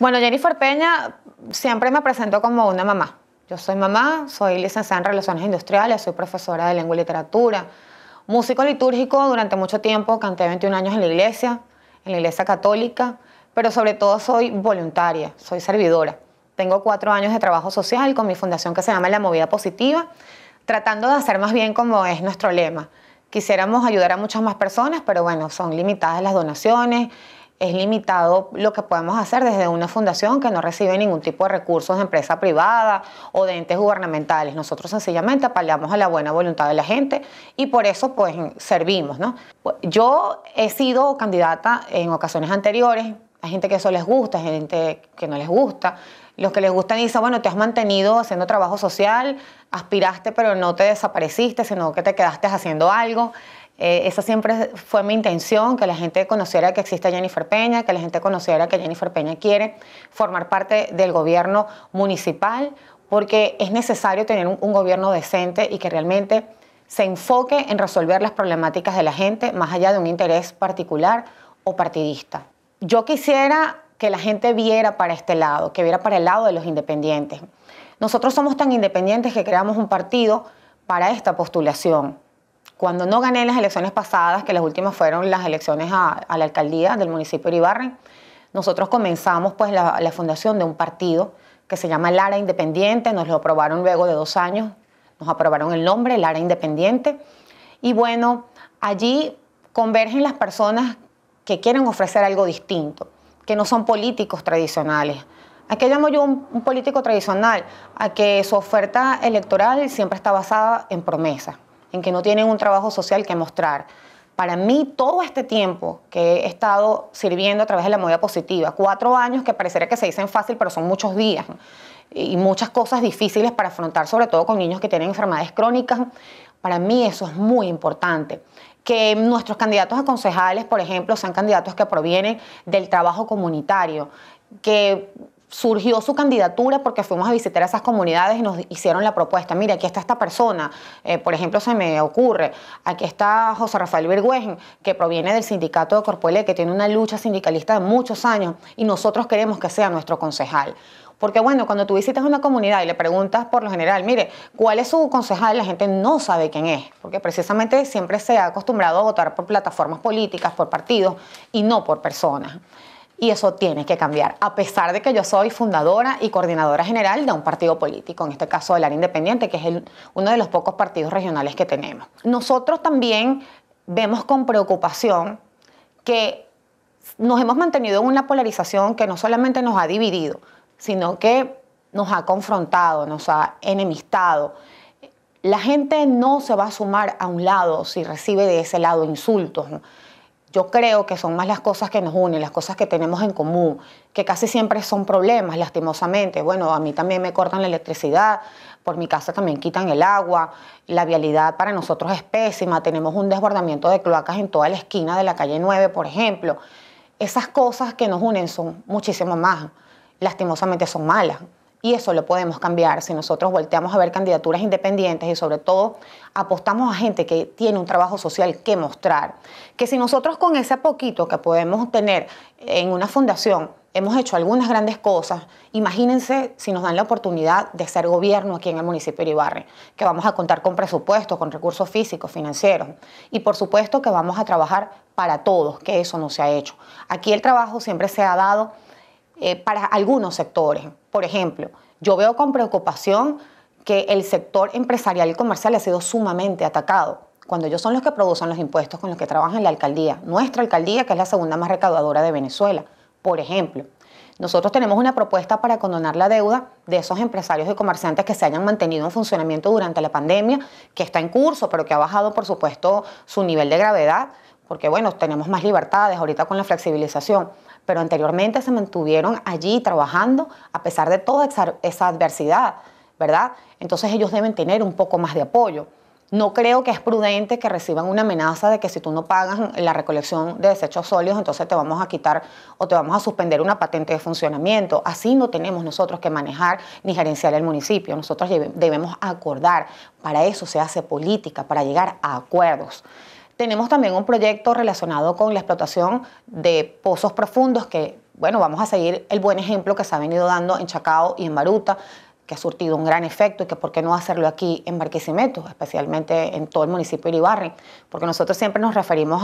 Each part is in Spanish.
Bueno, Jennifer Peña siempre me presentó como una mamá. Yo soy mamá, soy licenciada en Relaciones Industriales, soy profesora de Lengua y Literatura, músico litúrgico durante mucho tiempo, canté 21 años en la iglesia, en la iglesia católica, pero sobre todo soy voluntaria, soy servidora. Tengo cuatro años de trabajo social con mi fundación que se llama La Movida Positiva, tratando de hacer más bien como es nuestro lema. Quisiéramos ayudar a muchas más personas, pero bueno, son limitadas las donaciones, es limitado lo que podemos hacer desde una fundación que no recibe ningún tipo de recursos de empresa privada o de entes gubernamentales. Nosotros sencillamente apaleamos a la buena voluntad de la gente y por eso pues servimos. ¿no? Yo he sido candidata en ocasiones anteriores, hay gente que eso les gusta, hay gente que no les gusta. Los que les gustan dicen, bueno, te has mantenido haciendo trabajo social, aspiraste pero no te desapareciste, sino que te quedaste haciendo algo. Eh, esa siempre fue mi intención, que la gente conociera que existe Jennifer Peña, que la gente conociera que Jennifer Peña quiere formar parte del gobierno municipal, porque es necesario tener un gobierno decente y que realmente se enfoque en resolver las problemáticas de la gente, más allá de un interés particular o partidista. Yo quisiera que la gente viera para este lado, que viera para el lado de los independientes. Nosotros somos tan independientes que creamos un partido para esta postulación. Cuando no gané las elecciones pasadas, que las últimas fueron las elecciones a, la alcaldía del municipio de Uribarren, nosotros comenzamos pues la, fundación de un partido que se llama Lara Independiente, nos lo aprobaron luego de dos años, nos aprobaron el nombre, Lara Independiente, y bueno, allí convergen las personas que quieren ofrecer algo distinto, que no son políticos tradicionales. ¿A qué llamo yo un político tradicional? A que su oferta electoral siempre está basada en promesas en que no tienen un trabajo social que mostrar. Para mí, todo este tiempo que he estado sirviendo a través de la moda positiva, cuatro años que parecería que se dicen fácil, pero son muchos días y muchas cosas difíciles para afrontar, sobre todo con niños que tienen enfermedades crónicas. Para mí eso es muy importante. Que nuestros candidatos a concejales, por ejemplo, sean candidatos que provienen del trabajo comunitario, que surgió su candidatura porque fuimos a visitar esas comunidades y nos hicieron la propuesta, mira, aquí está esta persona, eh, por ejemplo, se me ocurre, aquí está José Rafael Virgüen, que proviene del sindicato de Corpuele, que tiene una lucha sindicalista de muchos años, y nosotros queremos que sea nuestro concejal. Porque bueno, cuando tú visitas una comunidad y le preguntas por lo general, mire, ¿cuál es su concejal? La gente no sabe quién es, porque precisamente siempre se ha acostumbrado a votar por plataformas políticas, por partidos y no por personas y eso tiene que cambiar, a pesar de que yo soy fundadora y coordinadora general de un partido político, en este caso del área independiente, que es uno de los pocos partidos regionales que tenemos. Nosotros también vemos con preocupación que nos hemos mantenido en una polarización que no solamente nos ha dividido, sino que nos ha confrontado, nos ha enemistado. La gente no se va a sumar a un lado si recibe de ese lado insultos. Yo creo que son más las cosas que nos unen, las cosas que tenemos en común, que casi siempre son problemas, lastimosamente. Bueno, a mí también me cortan la electricidad, por mi casa también quitan el agua, la vialidad para nosotros es pésima, tenemos un desbordamiento de cloacas en toda la esquina de la calle 9, por ejemplo. Esas cosas que nos unen son muchísimo más, lastimosamente son malas. Y eso lo podemos cambiar si nosotros volteamos a ver candidaturas independientes y sobre todo apostamos a gente que tiene un trabajo social que mostrar. Que si nosotros con ese poquito que podemos tener en una fundación hemos hecho algunas grandes cosas, imagínense si nos dan la oportunidad de ser gobierno aquí en el municipio de Ibarre, que vamos a contar con presupuestos, con recursos físicos, financieros y por supuesto que vamos a trabajar para todos, que eso no se ha hecho. Aquí el trabajo siempre se ha dado eh, para algunos sectores, por ejemplo, yo veo con preocupación que el sector empresarial y comercial ha sido sumamente atacado, cuando ellos son los que producen los impuestos con los que trabajan la alcaldía, nuestra alcaldía, que es la segunda más recaudadora de Venezuela. Por ejemplo, nosotros tenemos una propuesta para condonar la deuda de esos empresarios y comerciantes que se hayan mantenido en funcionamiento durante la pandemia, que está en curso, pero que ha bajado, por supuesto, su nivel de gravedad, porque bueno, tenemos más libertades ahorita con la flexibilización pero anteriormente se mantuvieron allí trabajando a pesar de toda esa adversidad, ¿verdad? Entonces ellos deben tener un poco más de apoyo. No creo que es prudente que reciban una amenaza de que si tú no pagas la recolección de desechos sólidos, entonces te vamos a quitar o te vamos a suspender una patente de funcionamiento. Así no tenemos nosotros que manejar ni gerenciar el municipio. Nosotros debemos acordar. Para eso se hace política, para llegar a acuerdos. Tenemos también un proyecto relacionado con la explotación de pozos profundos que, bueno, vamos a seguir el buen ejemplo que se ha venido dando en Chacao y en Baruta que ha surtido un gran efecto y que por qué no hacerlo aquí en Barquisimeto, especialmente en todo el municipio de Iribarren, porque nosotros siempre nos referimos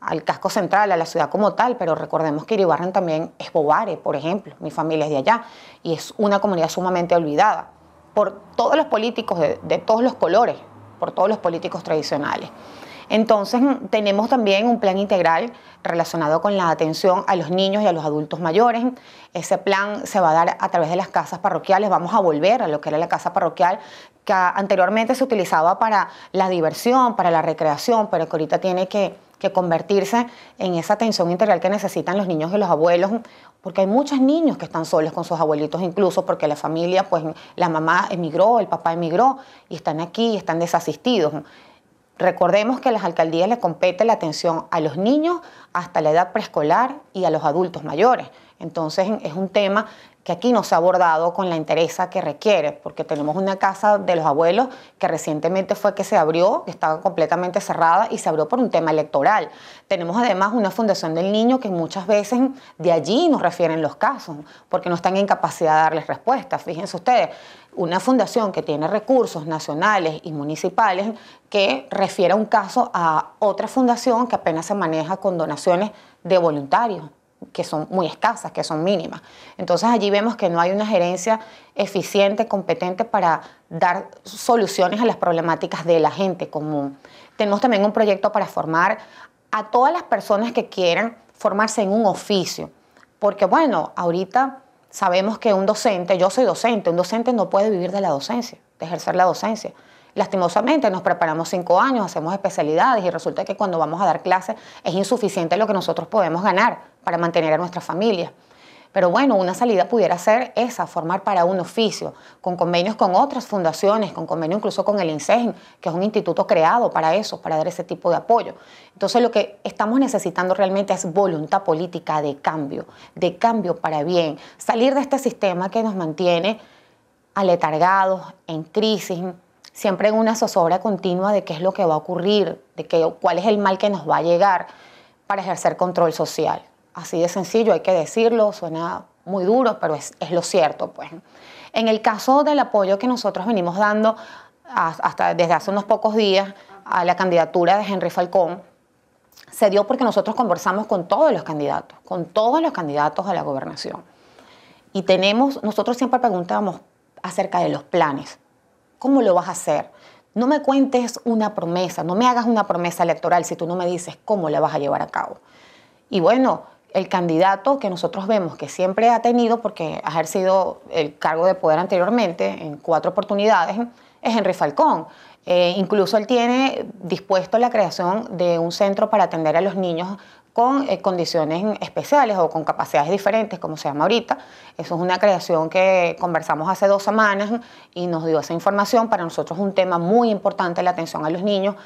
al casco central, a la ciudad como tal, pero recordemos que Iribarren también es Bobare, por ejemplo, mi familia es de allá, y es una comunidad sumamente olvidada por todos los políticos de todos los colores, por todos los políticos tradicionales. Entonces, mm, tenemos también un plan integral relacionado con la atención a los niños y a los adultos mayores. Ese plan se va a dar a través de las casas parroquiales. Vamos a volver a lo que era la casa parroquial, que anteriormente se utilizaba para la diversión, para la recreación, pero que ahorita tiene que, convertirse en esa atención integral que necesitan los niños y los abuelos, porque hay muchos niños que están solos con sus abuelitos, incluso porque la familia, pues la mamá emigró, el papá emigró y están aquí, están desasistidos. Recordemos que a las alcaldías le compete la atención a los niños hasta la edad preescolar y a los adultos mayores. Entonces es un tema que aquí no se ha abordado con la interesa que requiere, porque tenemos una casa de los abuelos que recientemente fue que se abrió, que estaba completamente cerrada y se abrió por un tema electoral. Tenemos además una fundación del niño que muchas veces de allí nos refieren los casos, porque no están en capacidad de darles respuesta. Fíjense ustedes, una fundación que tiene recursos nacionales y municipales que refiere un caso a otra fundación que apenas se maneja con donaciones de voluntarios que son muy escasas, que son mínimas. Entonces allí vemos que no hay una gerencia eficiente, competente para dar soluciones a las problemáticas de la gente común. Tenemos también un proyecto para formar a todas las personas que quieran formarse en un oficio, porque bueno, ahorita sabemos que un docente, yo soy docente, un docente no puede vivir de la docencia, de ejercer la docencia. Lastimosamente nos preparamos cinco años, hacemos especialidades y resulta que cuando vamos a dar clases es insuficiente lo que nosotros podemos ganar para mantener a nuestra familia. Pero bueno, una salida pudiera ser esa, formar para un oficio, con convenios con otras fundaciones, con convenios incluso con el INSEGEN, que es un instituto creado para eso, para dar ese tipo de apoyo. Entonces lo que estamos necesitando realmente es voluntad política de cambio, de cambio para bien, salir de este sistema que nos mantiene aletargados, en crisis, siempre en una zozobra continua de qué es lo que va a ocurrir, de qué, cuál es el mal que nos va a llegar para ejercer control social. Así de sencillo, hay que decirlo, suena muy duro, pero es, lo cierto. Pues. En el caso del apoyo que nosotros venimos dando hasta desde hace unos pocos días a la candidatura de Henry Falcón, se dio porque nosotros conversamos con todos los candidatos, con todos los candidatos a la gobernación. Y tenemos, nosotros siempre preguntábamos acerca de los planes, ¿Cómo lo vas a hacer? No me cuentes una promesa, no me hagas una promesa electoral si tú no me dices cómo la vas a llevar a cabo. Y bueno, el candidato que nosotros vemos que siempre ha tenido, porque ha ejercido el cargo de poder anteriormente en cuatro oportunidades, es Henry Falcón. Eh, incluso él tiene dispuesto la creación de un centro para atender a los niños con eh, condiciones especiales o con capacidades diferentes, como se llama ahorita. Eso es una creación que conversamos hace dos semanas y nos dio esa información. Para nosotros es un tema muy importante la atención a los niños.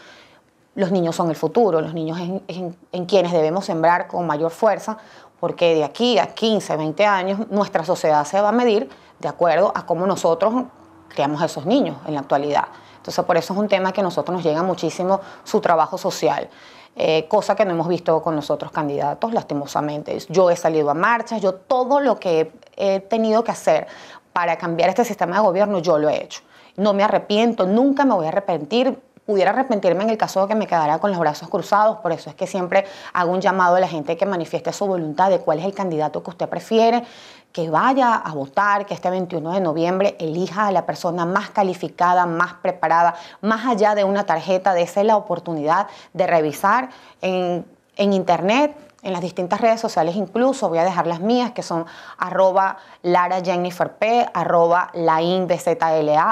Los niños son el futuro, los niños en, en quienes debemos sembrar con mayor fuerza, porque de aquí a 15, 20 años nuestra sociedad se va a medir de acuerdo a cómo nosotros creamos a esos niños en la actualidad. Entonces por eso es un tema que a nosotros nos llega muchísimo su trabajo social. Eh, cosa que no hemos visto con los otros candidatos, lastimosamente. Yo he salido a marchas, yo todo lo que he tenido que hacer para cambiar este sistema de gobierno, yo lo he hecho. No me arrepiento, nunca me voy a arrepentir pudiera arrepentirme en el caso de que me quedara con los brazos cruzados. Por eso es que siempre hago un llamado a la gente que manifieste su voluntad de cuál es el candidato que usted prefiere que vaya a votar, que este 21 de noviembre elija a la persona más calificada, más preparada, más allá de una tarjeta, dése la oportunidad de revisar en, internet en las distintas redes sociales incluso, voy a dejar las mías que son arroba Lara Jennifer P, arroba la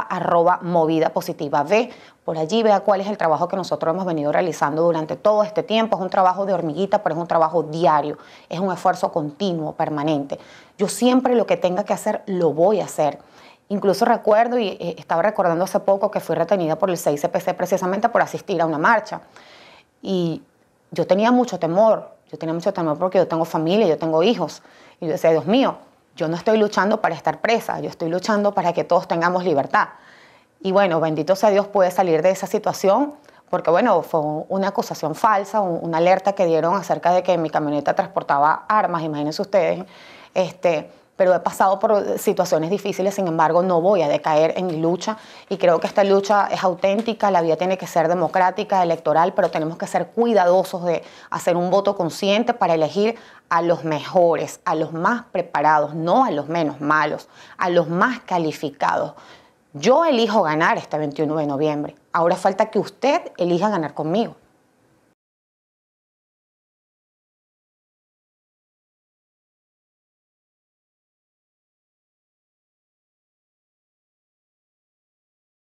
arroba Movida Positiva B por allí vea cuál es el trabajo que nosotros hemos venido realizando durante todo este tiempo. Es un trabajo de hormiguita, pero es un trabajo diario, es un esfuerzo continuo, permanente. Yo siempre lo que tenga que hacer, lo voy a hacer. Incluso recuerdo, y eh, estaba recordando hace poco, que fui retenida por el 6CPC e precisamente por asistir a una marcha. Y yo tenía mucho temor, yo tenía mucho temor porque yo tengo familia, yo tengo hijos. Y yo decía, Dios mío, yo no estoy luchando para estar presa, yo estoy luchando para que todos tengamos libertad. Y bueno, bendito sea Dios, puede salir de esa situación porque bueno, fue una acusación falsa, una alerta que dieron acerca de que mi camioneta transportaba armas, imagínense ustedes. Este, pero he pasado por situaciones difíciles, sin embargo, no voy a decaer en mi lucha y creo que esta lucha es auténtica, la vida tiene que ser democrática, electoral, pero tenemos que ser cuidadosos de hacer un voto consciente para elegir a los mejores, a los más preparados, no a los menos malos, a los más calificados. Yo elijo ganar este 21 de noviembre. Ahora falta que usted elija ganar conmigo.